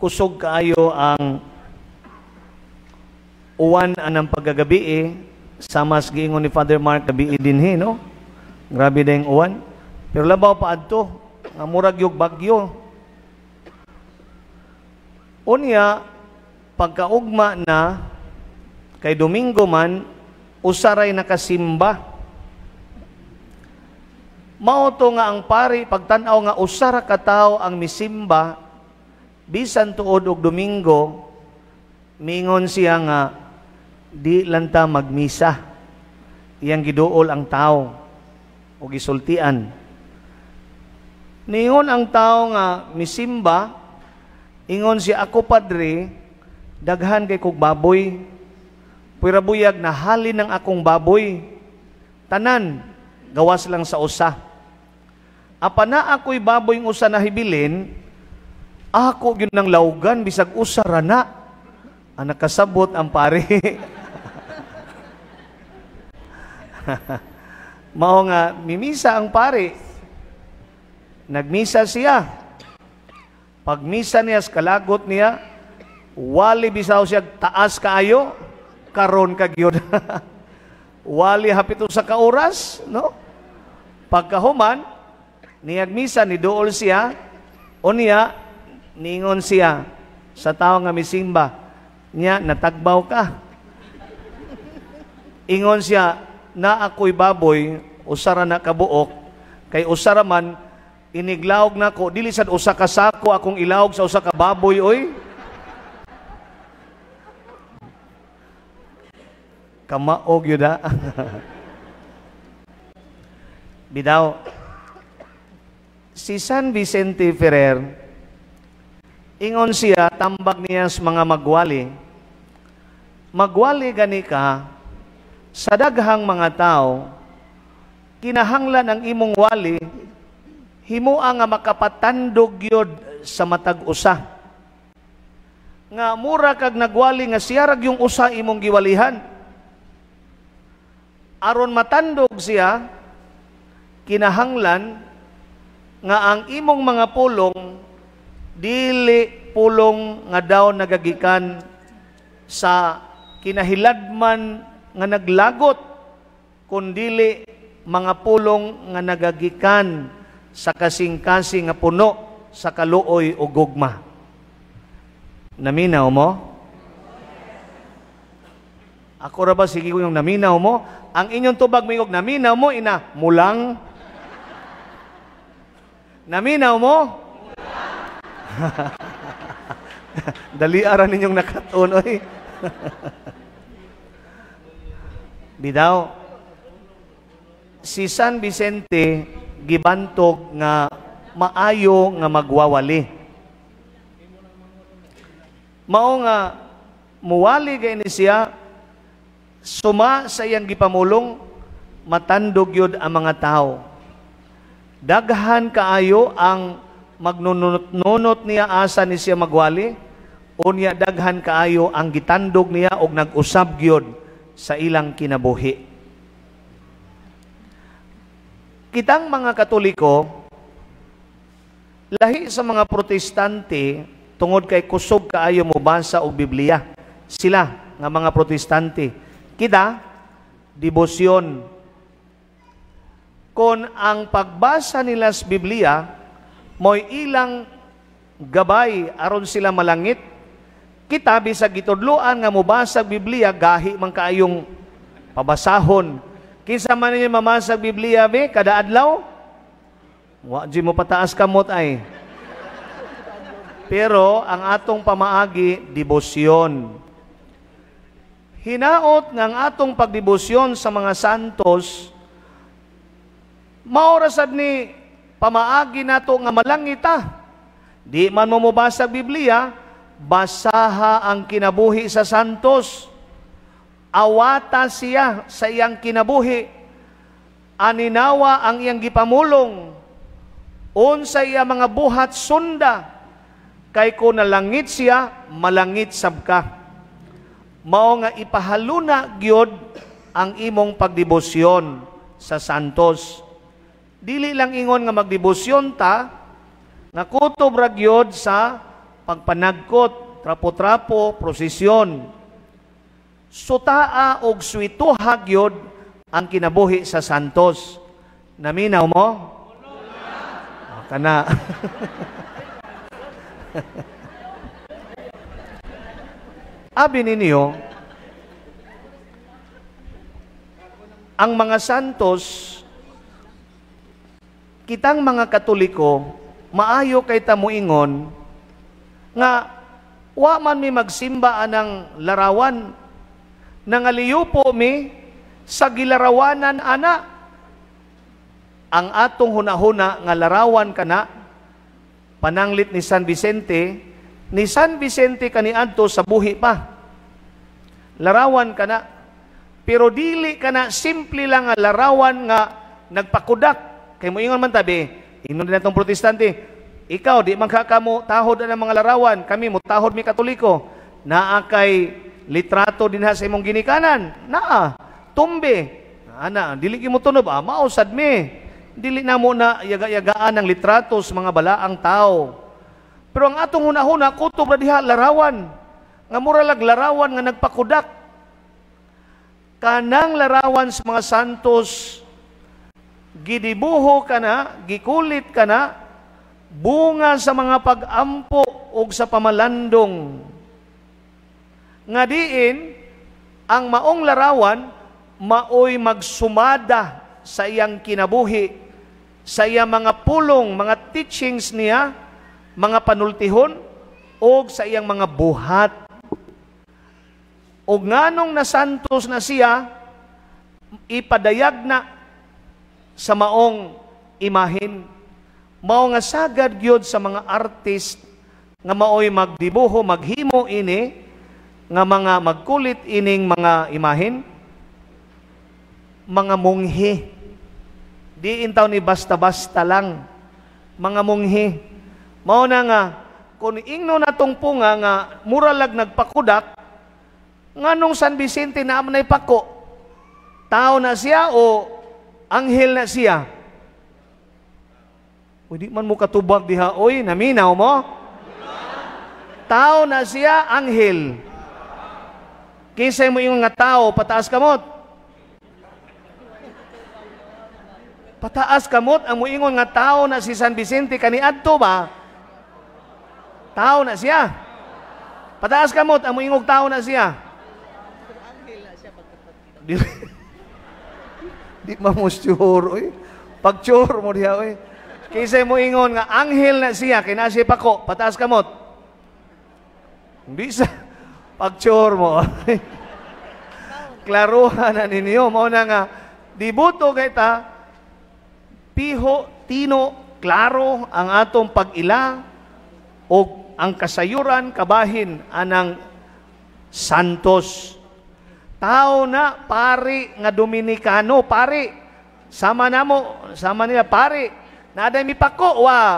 kusog kayo ang uwan anang paggagabi eh, sama sa giingon ni Father Mark gabi he eh, no grabe na uwan pero labaw pa adto nga murag yung bagyo unya pagkaugma na kay Domingo man usaray nakasimba mao to nga ang pari pagtanaw nga usara ka tawo ang misimba bisan tuod og Domingo, mingon siya nga di lang ta magmisa. Iyang giduol ang tao o gisultian. Ningon ang tao nga misimba, ingon si ako padre, daghan kay kog baboy. Pirabuyag na hali ng akong baboy. Tanan, gawas lang sa usa. Apa na ako'y baboy ng usa na hibilin, ako yun ng lawgan, bisag usara na. Ang ah, nakasabot ang pare. Mao nga, mimisa ang pare. Nagmisa siya. Pagmisa niya, kalagot niya, wali bisaw siya, taas kaayo, karon ka yun. wali hapito sa kaoras, no? Pagkahuman, niyagmisa ni dool siya, o niya, Ningon siya sa tao nga misimba, niya, natagbaw ka. Ingon siya, na ako'y baboy, usara na kabuok, kay usara man, iniglaog na ko, dili sad usa ka sako akong ilawog sa usa ka baboy, oy. Kamaog yun da. Bidaw, si San Vicente Ferrer, Ingon siya, tambag niya sa mga magwali. Magwali gani ka, sa daghang mga tao, kinahanglan ang imong wali, himua nga makapatandog yod sa matag usa. Nga mura kag nagwali nga siyarag yung usa imong giwalihan. Aron matandog siya, kinahanglan nga ang imong mga pulong dili pulong nga daw nagagikan sa kinahiladman nga naglagot kundili mga pulong nga nagagikan sa kasing-kasing nga puno sa kaluoy o gugma. Naminaw mo? Ako ra ba sige ko yung naminaw mo? Ang inyong tubag mingog naminaw mo ina mulang. Naminaw mo? Dali ara ninyong nakatun, oy. Bidaw, si San Vicente gibantog nga maayo nga magwawali. Mao nga muwali kay ni siya suma sa iyang gipamulong matandog yod ang mga tao. Daghan kaayo ang magnunot niya asa ni siya magwali, unya daghan kaayo ang gitandog niya og nag-usab gyud sa ilang kinabuhi. Kitang mga Katoliko, lahi sa mga Protestante, tungod kay kusog kaayo mo basa og Biblia. Sila nga mga Protestante. Kita debosyon kon ang pagbasa nila sa Biblia moy ilang gabay aron sila malangit kita bisag gitudloan nga mobasag Biblia gahi man kaayong pabasahon kinsa man ninyo mamasag Biblia be kada adlaw wa di mo pataas kamot ay pero ang atong pamaagi debosyon hinaot ng atong pagdebosyon sa mga santos maoras ni pamaagi nato nga malangita. Di man mo mo basa Biblia, basaha ang kinabuhi sa santos. Awata siya sa iyang kinabuhi. Aninawa ang iyang gipamulong. Unsa iya mga buhat sunda. Kay ko nalangit siya, malangit sab ka. Mao nga ipahaluna gyud ang imong pagdebosyon sa santos Dili lang ingon nga magdebosyon ta, nakutob ragyod sa pagpanagkot, trapo-trapo, prosesyon. Sutaa og swituha gyud ang kinabuhi sa santos. Naminaw mo? Oh, kana. Abi ninyo, ang mga santos kitang mga katoliko, maayo kay tamuingon, nga wa man mi magsimba anang larawan, nangaliyo po mi sa gilarawanan ana. Ang atong hunahuna nga larawan kana, pananglit ni San Vicente, ni San Vicente kaniadto sa buhi pa. Larawan kana, pero dili kana simple lang nga larawan nga nagpakudak Kay ingon man tabi, ingnon din atong protestante, ikaw di man kamo tahod ang mga larawan, kami mo tahod mi katoliko. Naa kay litrato din sa imong ginikanan. Naa, tumbe. Ana, diligi mo tunob, ah, mausad mi. Dili na mo na yaga-yagaan ang litrato sa mga balaang tao. Pero ang atong hunahuna, kutob na diha, larawan. Nga muralag larawan nga nagpakudak. Kanang larawan sa mga santos gidibuho ka na, gikulit ka na, bunga sa mga pag-ampo o sa pamalandong. Nga diin, ang maong larawan, maoy magsumada sa iyang kinabuhi, sa iyang mga pulong, mga teachings niya, mga panultihon, o sa iyang mga buhat. O nganong nasantos na siya, ipadayag na sa maong imahin. Mao nga sagad gyud sa mga artist nga maoy magdibuho, maghimo ini nga mga magkulit ining mga imahin mga munghi. Di intaw ni basta-basta lang mga munghi. Mao na nga kun ingno natong punga nga mura lag nagpakudak nganong San Vicente na amnay pako. Tao na siya o Anghel na siya. O di man mo katubag diha, oy, naminaw mo? Tao na siya, anghel. Kisay mo yung nga tao, pataas kamot. Pataas kamot ang muingon nga tao na si San Vicente kaniadto ba? Tao na siya. Pataas kamot ang muingog tao na siya. Anghel na siya Di mamustyuro eh. Pagtyuro mo diya eh. Kaysa mo ingon nga, anghel na siya, kinasi pa ko, pataas kamot. Hindi sa pagtyuro mo. Klaruhan na ninyo. Mauna nga, dibuto kay ta, piho, tino, klaro ang atong pag-ila o ang kasayuran kabahin anang santos Tao na pari nga Dominikano, pari. Sama na mo, sama nila pari. Naday mi pako wa.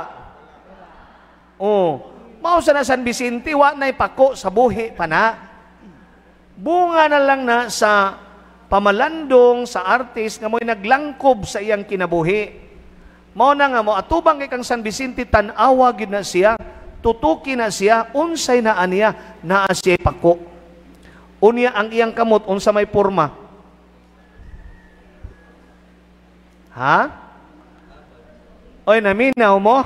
Oh, mao sa na San Vicente wa na ipako sa buhi pa na. Bunga na lang na sa pamalandong sa artist nga mo'y naglangkob sa iyang kinabuhi. Mao na nga mo atubang kay kang San Vicente tan gid na siya, tutuki na siya, unsay na aniya na siya pako. Unya ang iyang kamot unsa may porma? Ha? Oy naminaw mo?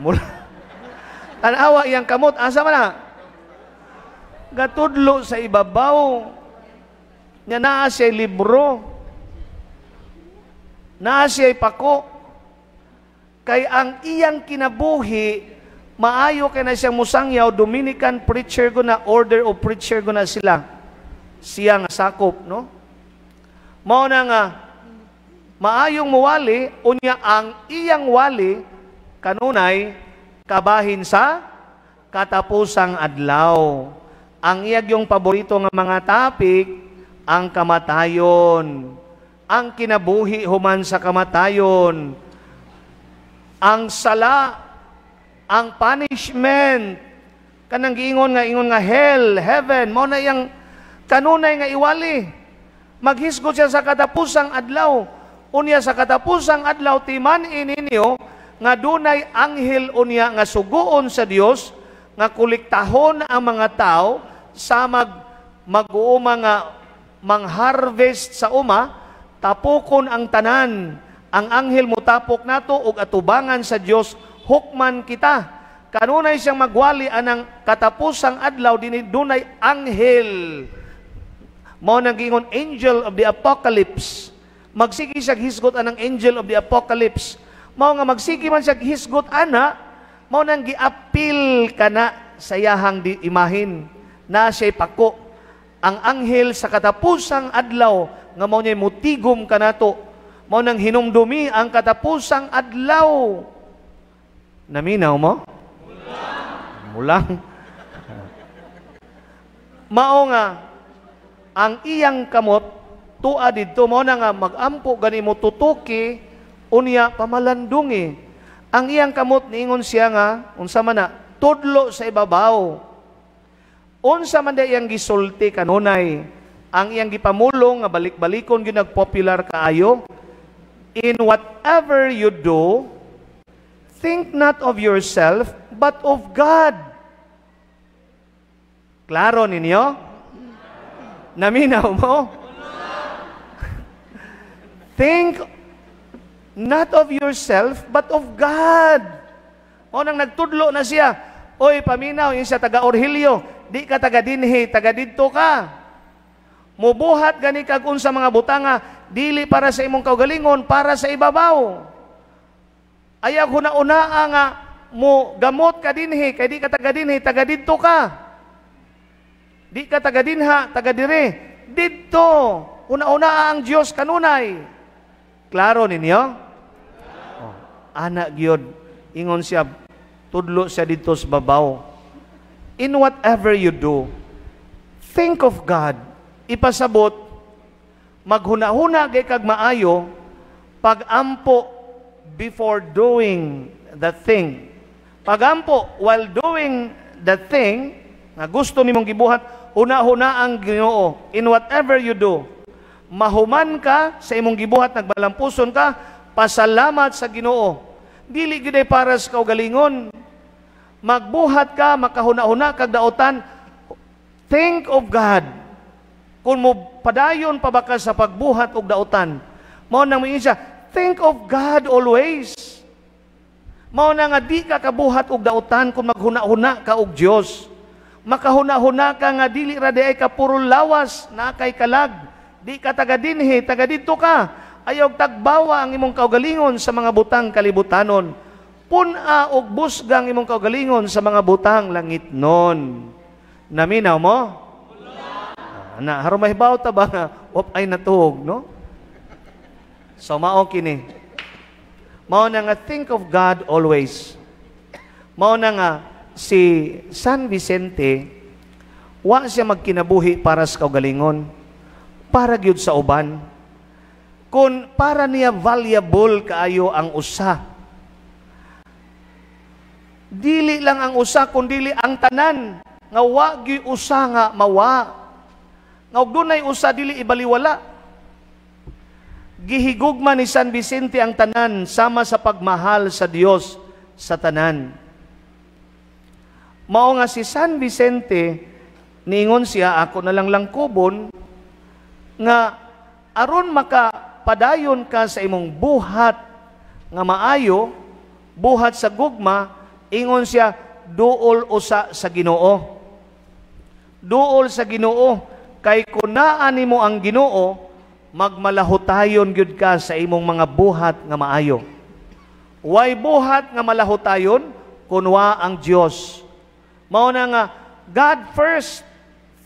Mula. An iyang kamot asa man Gatudlo sa ibabaw. Nya naa siya libro. Naa siya pako. Kay ang iyang kinabuhi maayo kay na siyang musangyaw Dominican preacher ko na order of preacher ko na sila siya nga sakop no mao na nga maayong muwali unya ang iyang wali kanunay kabahin sa katapusang adlaw ang iyag yung paborito nga mga topic ang kamatayon ang kinabuhi human sa kamatayon ang sala ang punishment kanang giingon nga ingon nga hell, heaven, mao na yang kanunay nga iwali. Maghisgot siya sa katapusang adlaw. Unya sa katapusang adlaw timan ininyo nga dunay anghel unya nga suguon sa Dios nga kuliktahon ang mga tao sa mag maguuma nga mangharvest sa uma tapokon ang tanan ang anghel tapok nato og atubangan sa Dios hukman kita. Kanunay siyang magwali anang katapusang adlaw dinhi dunay anghel. Mao nang gingon angel of the apocalypse. Magsigi siya hisgot anang angel of the apocalypse. Mao nga magsigi man siya hisgot ana, mao nang giapil kana sayahang di imahin na siya'y pako. Ang anghel sa katapusang adlaw nga mao niya mutigom kanato. Mao nang hinumdumi ang katapusang adlaw Naminaw mo? Mulang. Mulang. Mao nga, ang iyang kamot, tua dito mo na nga magampo gani mo tutuki, unya pamalandungi. Ang iyang kamot niingon siya nga, unsa man na, tudlo sa ibabaw. Unsa man iyang gisulti kanunay, ang iyang gipamulong nga balik-balikon gyud nagpopular kaayo, in whatever you do, Think not of yourself, but of God. Klaro ninyo? Naminaw mo? Think not of yourself, but of God. O nang nagtudlo na siya, Oy, paminaw, yun siya taga-Orhilyo, di ka taga-dinhi, taga-didto ka. Mubuhat gani kag unsa mga butanga, dili para sa imong kaugalingon, para sa ibabaw. Ayaw ko na unaa nga mo gamot ka dinhi, kay di ka taga dinhi, taga didto ka. Di ka taga dinha, taga dire. Didto. Una-una ang Dios kanunay. Klaro ninyo? Oh, ana gyud ingon siya tudlo siya didto sa babaw. In whatever you do, think of God. Ipasabot maghunahuna kay kag maayo pagampo before doing the thing. Pagampo, while doing the thing, na gusto nimong gibuhat, una-una ang ginoo. In whatever you do, mahuman ka sa imong gibuhat, nagbalampuson ka, pasalamat sa ginoo. Dili giday para sa kaugalingon. Magbuhat ka, makahuna-huna, kagdaotan, think of God. Kung mo padayon pabaka sa pagbuhat og dautan, mo nang mga siya, Think of God always. Mao na nga di ka kabuhat og dautan kung maghuna-huna ka og Dios. Makahuna-huna ka nga dili ra di ka puro lawas na kay kalag. Di ka taga dinhi, taga didto ka. Ayog tagbawa ang imong kaugalingon sa mga butang kalibutanon. Puna og busgang imong kaugalingon sa mga butang langit non. Naminaw mo? Wala. Ah, na, harumahibaw ta ba? ay natuog, no? So, mao kini. Mao na nga, think of God always. Mao na nga, si San Vicente, wa siya magkinabuhi para sa kaugalingon, para gyud sa uban. Kun para niya valuable kaayo ang usa, dili lang ang usa, kundi ang tanan, nga wa usa nga mawa. Nga dunay usa, dili ibaliwala gihigugma ni San Vicente ang tanan sama sa pagmahal sa Dios sa tanan. Mao nga si San Vicente ningon siya ako na lang lang kubon nga aron makapadayon ka sa imong buhat nga maayo buhat sa gugma ingon siya duol usa sa Ginoo. Duol sa Ginoo kay kunaan nimo ang Ginoo magmalahutayon gyud ka sa imong mga buhat nga maayo. Why buhat nga malahotayon kunwa ang Dios. Mao na nga God first.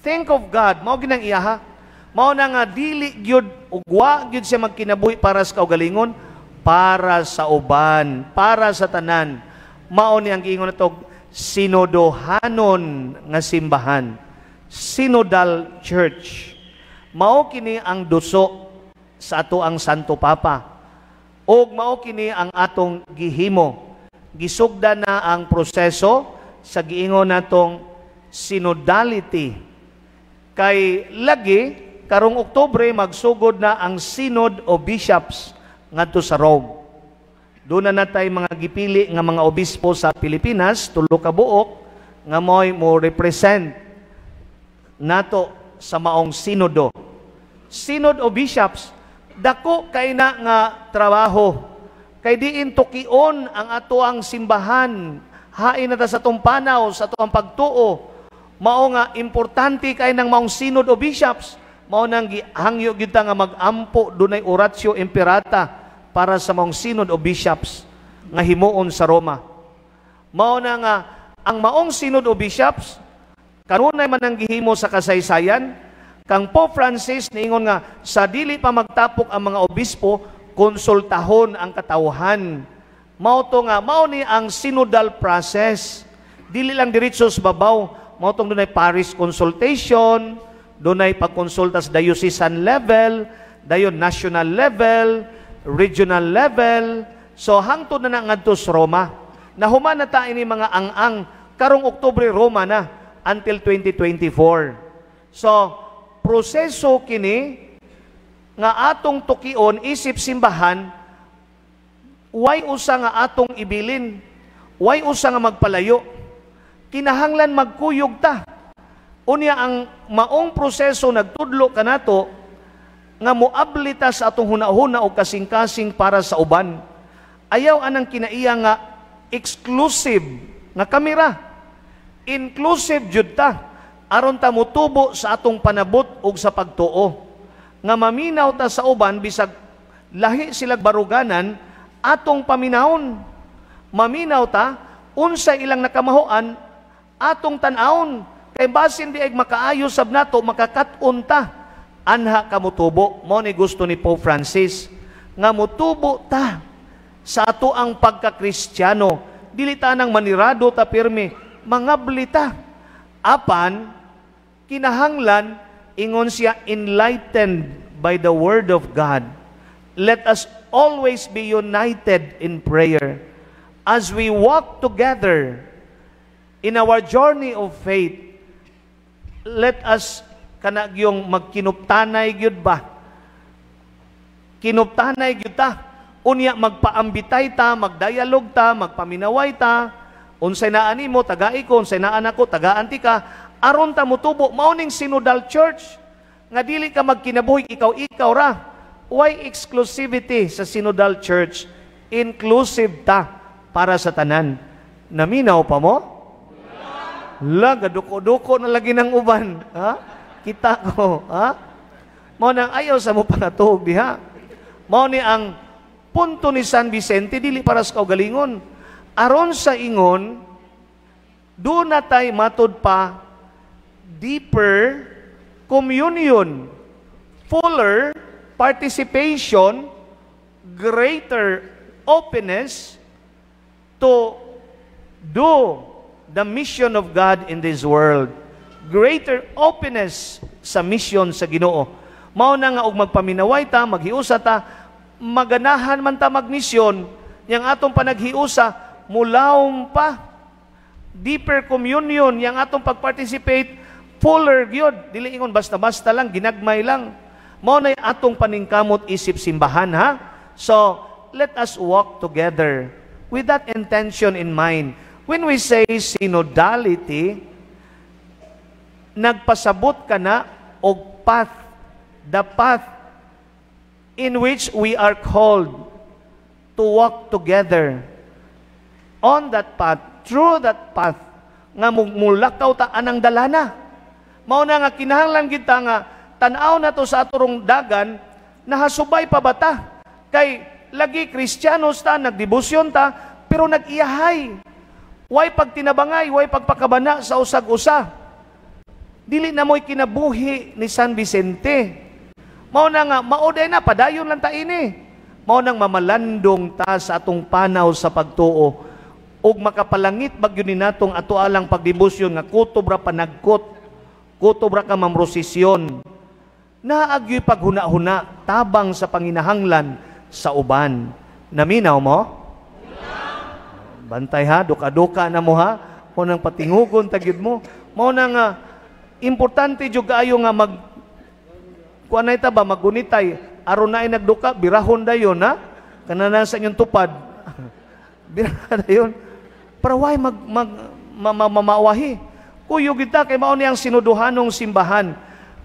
Think of God. Mao ginang iyaha. Mao na nga dili gyud ugwa wa gyud siya magkinabuhi para sa kaugalingon, para sa uban, para sa tanan. Mao ni ang giingon nato sinodohanon nga simbahan. Synodal church mao kini ang duso sa ato ang Santo Papa ug mao kini ang atong gihimo gisugda na ang proseso sa giingon natong synodality kay lagi karong Oktubre magsugod na ang synod o bishops ngadto sa Rome doon na tay mga gipili nga mga obispo sa Pilipinas tulo ka buok nga moy mo represent nato sa maong sinodo synod o bishops, dako kay na nga trabaho. Kay diin tukion ang ato ang simbahan, hain na sa tumpanaw, panaw, sa itong pagtuo. Mao nga, importante kay nang maong synod o bishops, mao nang hangyo gyud nga magampo dunay oratio imperata para sa maong synod o bishops nga himuon sa Roma. Mao na nga ang maong synod o bishops kanunay man ang gihimo sa kasaysayan Kang Pope Francis niingon nga sa dili pa magtapok ang mga obispo, konsultahon ang katawhan. Mao to nga mao ni ang synodal process. Dili lang diretso sa babaw, mao tong dunay Paris consultation, dunay pagkonsulta sa diocesan level, dayon national level, regional level. So hangtod na ngadto sa Roma. Nahuman na ta ini mga ang-ang karong Oktubre Roma na until 2024. So proseso kini nga atong tukion isip simbahan way usa nga atong ibilin way usa nga magpalayo kinahanglan magkuyog ta unya ang maong proseso nagtudlo kanato nga moabli sa atong hunahuna o kasing-kasing para sa uban ayaw anang kinaiya nga exclusive nga kamera inclusive jud ta aron ta mutubo sa atong panabot ug sa pagtuo nga maminaw ta sa uban bisag lahi sila baruganan atong paminawon maminaw ta unsa ilang nakamahuan atong tan-awon kay basin di ay makaayo sab nato makakaton ta anha kamutubo motubo mo ni gusto ni Pope Francis nga mutubo ta sa ato ang pagkakristiyano dili ta nang manirado ta pirmi mga blita apan Kinahanglan, ingon siya, enlightened by the Word of God. Let us always be united in prayer. As we walk together in our journey of faith, let us kanag yung magkinuptanay gyud ba kinuptanay gyud ta unya magpaambitay ta magdialog ta magpaminaway ta unsay naa nimo taga ikon unsay naa nako tagaan ti ka aron ta motubo mauning sinodal church nga dili ka magkinabuhi ikaw ikaw ra why exclusivity sa sinodal church inclusive ta para sa tanan naminaw pa mo la gaduko-duko na lagi ng uban ha kita ko ha mao nang ayaw sa mo pangatog diha mao ni ang punto ni San Vicente dili para sa kaugalingon aron sa ingon do na tay matod pa deeper communion, fuller participation, greater openness to do the mission of God in this world. Greater openness sa mission sa Ginoo. Mao na nga og magpaminaway ta, maghiusa ta, maganahan man ta magmisyon, yang atong panaghiusa mulaom pa deeper communion yang atong pagparticipate fuller gyud dili ingon basta-basta lang ginagmay lang mao nay atong paningkamot isip simbahan ha so let us walk together with that intention in mind when we say synodality nagpasabot ka na og path the path in which we are called to walk together on that path through that path nga mulakaw ta anang dalana Mao na nga kinahanglan kita nga tan-aw na to sa aturong dagan nahasubay pa bata kay lagi kristiyano sta nagdebosyon ta pero nagiyahay. Way pagtinabangay, way pagpakabana sa usag-usa. Dili na mo'y kinabuhi ni San Vicente. Mao na nga, mauday na, padayon lang ta ini. Mao nang mamalandong ta sa atong panaw sa pagtuo ug makapalangit bagyo ni natong atoalang pagdebosyon nga kutob ra panagkot kutobra ka mamrosisyon, naagyoy paghuna-huna, tabang sa panginahanglan sa uban. Naminaw mo? Bantay ha, duka-duka na mo ha, kung nang patingugon tagid mo. Mo nang nga, ah, importante jud ayo nga mag kuan na ba magunitay aron na nagduka birahon dayon na kana sa inyong tupad birahon dayon para why mag, mag ma, ma, ma, ma, ma, Puyo kita kay mao ni ang sinuduhanong simbahan.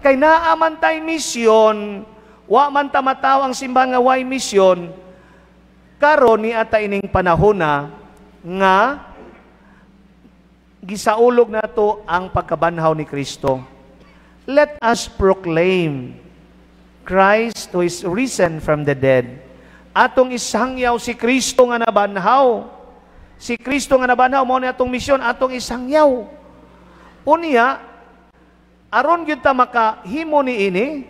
Kay naa man tay misyon, wa man ta mataw ang simbahan nga way misyon, karon ni ata ining panahon na nga gisaulog nato ang pagkabanhaw ni Kristo. Let us proclaim Christ who is risen from the dead. Atong isangyaw si Kristo nga nabanhaw. Si Kristo nga nabanhaw, mo ni atong misyon, atong isangyaw. Unya, aron gyud ta makahimo ini,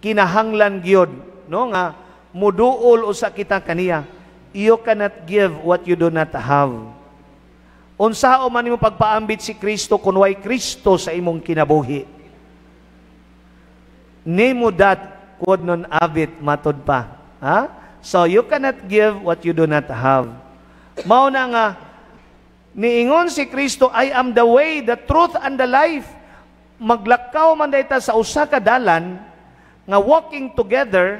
kinahanglan gyud no nga muduol usa kita kaniya. You cannot give what you do not have. Unsa o man imong pagpaambit si Kristo kunway way Kristo sa imong kinabuhi. Nemo that could non abit matod pa. Ha? So you cannot give what you do not have. Mao nga Niingon si Kristo, I am the way, the truth, and the life. Maglakaw man dayta sa usa ka dalan nga walking together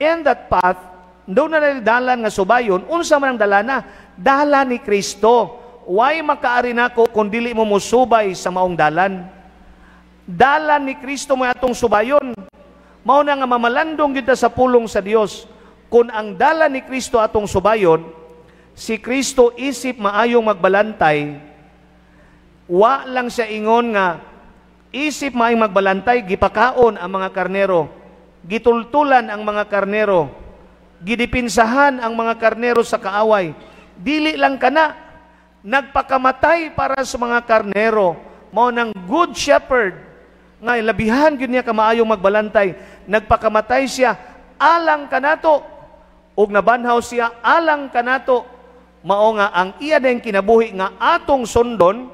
in that path, do na dalan nga subayon, unsa man ang dalana? Dala ni Kristo. Why makaari nako kung dili mo musubay sa maong dalan? Dalan ni Kristo mo atong subayon. Mao na nga mamalandong gyud sa pulong sa Dios. Kung ang dala ni Kristo atong subayon, si Kristo isip maayong magbalantay, wa lang siya ingon nga, isip maayong magbalantay, gipakaon ang mga karnero, gitultulan ang mga karnero, gidipinsahan ang mga karnero sa kaaway. Dili lang kana, nagpakamatay para sa mga karnero, mao nang good shepherd, nga labihan gyud niya kamaayong magbalantay, nagpakamatay siya, alang kanato, ug nabanhaw siya, alang kanato, mao nga ang iya din kinabuhi nga atong sundon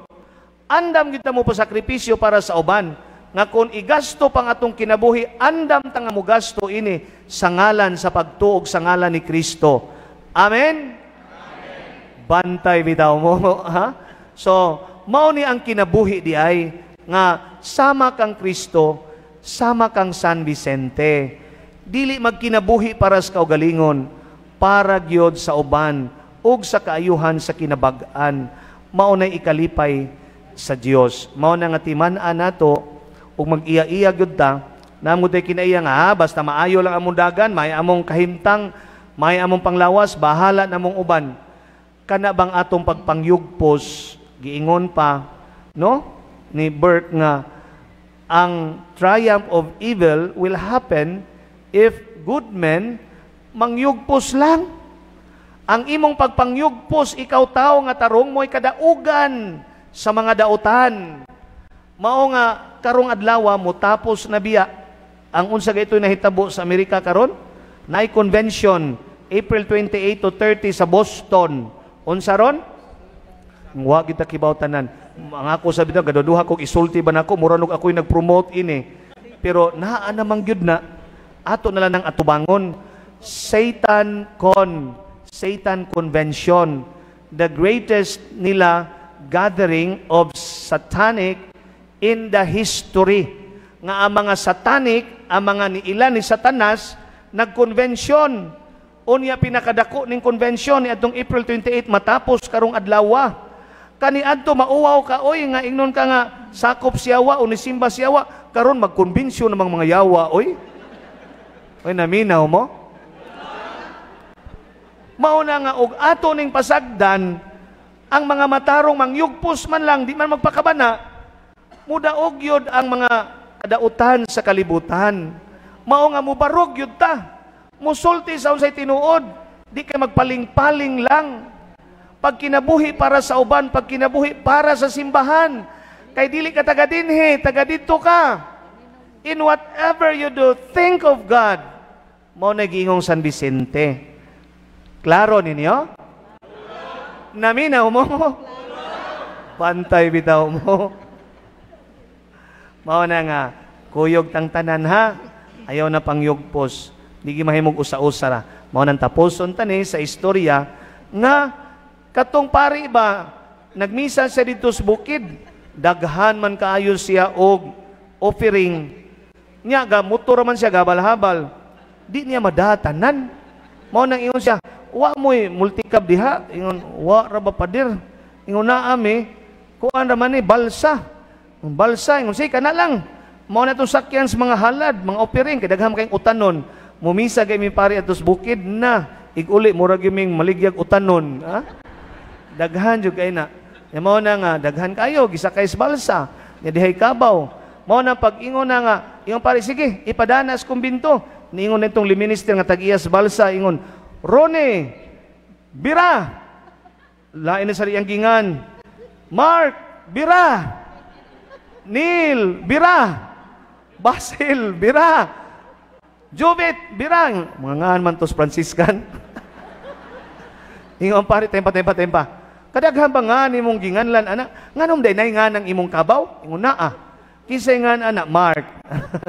andam kita mo pasakripisyo para sa uban nga kung igasto pang atong kinabuhi andam tanga mo gasto ini sa ngalan sa pagtuog sa ngalan ni Kristo amen, amen. bantay bitaw mo ha so mao ni ang kinabuhi di ay nga sama kang Kristo sama kang San Vicente dili magkinabuhi para sa kaugalingon para gyod sa uban ug sa kaayuhan sa kinabag-an mao na ikalipay sa Dios mao na nga timan-an nato ug mag-iya-iya gyud ta namo day kinaiya nga ha, ah, basta maayo lang among dagan may among kahimtang may among panglawas bahala namong uban kana bang atong pagpangyugpos giingon pa no ni Burke nga ang triumph of evil will happen if good men mangyugpos lang ang imong pagpangyugpos ikaw tao nga tarong mo'y kadaugan sa mga dautan. Mao nga karong adlaw ah, mo tapos na biya ang unsa gaytoy nahitabo sa Amerika karon nay convention April 28 to 30 sa Boston. Unsa ron? Wa kita kibaw tanan. Ang ako sa bitaw gaduduha kog isulti ba nako mura nog ako'y nagpromote ini. Pero naa namang gyud na ato na lang ang atubangon Satan Con Satan Convention, the greatest nila gathering of satanic in the history. Nga ang mga satanic, ang mga niila ni Satanas, nag-convention. Unya pinakadako ning convention ni atong April 28 matapos karong adlaw. Kani adto mauwaw ka oy nga ingnon ka nga sakop siyawa o ni simba siyawa karon magkonbensyon ng mga, mga yawa oy. Oy naminaw mo? mao na nga og ato ning pasagdan ang mga matarong mangyugpos man lang di man magpakabana mudaog yod ang mga kadautan sa kalibutan mao nga mubarog yod ta musulti sa unsay tinuod di kay magpaling-paling lang pag kinabuhi para sa uban pag kinabuhi para sa simbahan kay dili ka taga dinhi taga didto ka in whatever you do think of God mao na nagingong San Vicente Klaro ninyo? Naminaw mo? Pantay bitaw mo. Mao na nga, kuyog tang tanan ha. Ayaw na pang yugpos. Di mahimog usa-usa ra. Mao nang tapuson tani sa istorya nga katong pari ba nagmisa sa dito sa bukid daghan man kaayo siya og offering nya ga motor man siya gabal-habal di niya madatanan mao nang iyon siya wa mo'y multikab diha. Ingon, wa raba padir. Ingon na ami, kuan raman ni balsa. Balsa, ingon, sige ka na lang. Mao na itong sakyan sa mga halad, mga opiring, kadagham kayong utanon. Mumisa kay mi pari atos bukid na, iguli, mura gaming maligyag utanon. Ha? Daghan jud kay na. Ya mao na nga, daghan kayo, gisakay sa balsa. Ya dihay kabaw. Mao na pag-ingon na nga, ingon pari, sige, ipadanas kong binto. Niingon nitong liminister nga tag-iya sa balsa, ingon, Rone, Bira, lain sa iyang gingan, Mark, Bira, Neil, Bira, Basil, Bira, Jubit, Bira, mga ngaan man tos Franciscan. Ingon pare, tempa, tempa, tempa. Kadaghan ba nga ni mong ginganlan, ana? Nganom day, nay nga ng imong kabaw? Ingon na ah. Kisay nga, ana, Mark.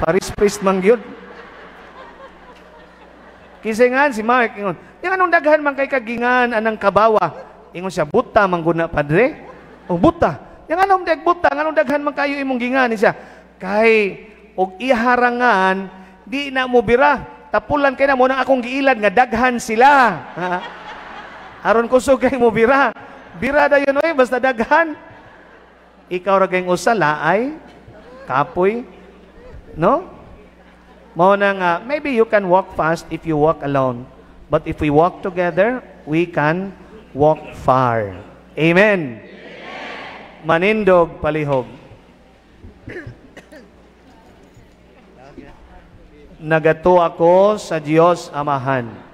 Paris priest man yun. Kisingan si Mark, ingon, yung anong daghan man kay kagingan, anang kabawa. Ingon siya, buta man padre. O oh, buta. Yung anong dag buta, anong daghan man kayo imong gingan. siya, kay, og iharangan, di na mo bira. Tapulan kay na mo nang akong giilad nga daghan sila. Ha? Aron kusog kay mo bira. Bira da yun, oy, basta daghan. Ikaw ra kayong usa, laay, kapoy. No? Mao na nga, maybe you can walk fast if you walk alone. But if we walk together, we can walk far. Amen. Amen. Manindog palihog. Nagato ako sa Diyos Amahan